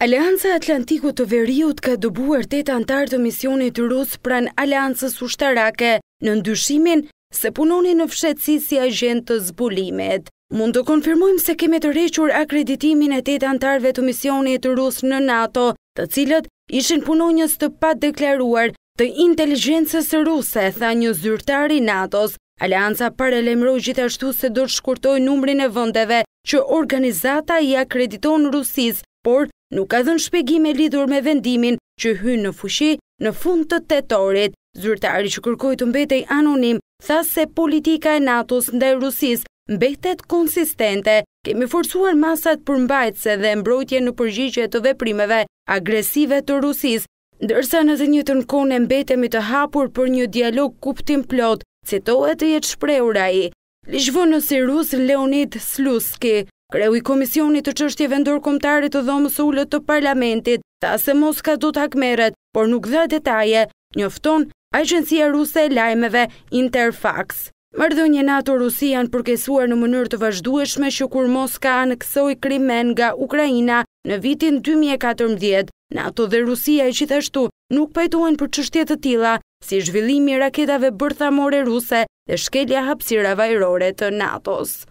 Alianca Atlantiku të Veriut ka dëbuar të të antarë të misionit rusë pran Aliancës Ushtarake në ndushimin se punoni në fshetsi si agent të zbulimet. Mund të konfirmojmë se keme të requr akreditimin e të të antarëve të misionit rusë në NATO, të cilët ishin punonjës të pat deklaruar të inteligencës ruse, tha një zyrtari NATO-s. Alianca parelemroj gjithashtu se do të shkurtoj numrin e vëndeve që organizata i akrediton rusis, por nuk ka dhënë shpegime lidur me vendimin që hynë në fushi në fund të tetorit. Zyrtari që kërkoj të mbetej anonim, tha se politika e NATO-s e Rusis mbetet konsistente. Kemi forcuar masat për mbajtëse dhe mbrojtje në përgjigje të veprimeve agresive të Rusis, ndërsa në të një të në kone mbetemi të hapur për një dialog kuptim plot, citohet të jetë shpreura i. Lishvonë i Rus Leonid Sluski, Kreu i Komisionit të vendur ndërkomtare të dhomës ullët të parlamentit, ta se Moska do të hakmeret, por nuk dhe detaje, njofton Agencia Ruse e Lajmeve Interfax. Mërdhënje NATO-Rusia në përkesuar në mënyrë të vazhdueshme që kur Moska kësoj krimen nga Ukrajina në vitin 2014, NATO dhe Rusia e qithashtu nuk pajtuen për qështjet të tila si zhvillimi raketave bërthamore ruse dhe shkelja hapsirave vajrore të NATO-së.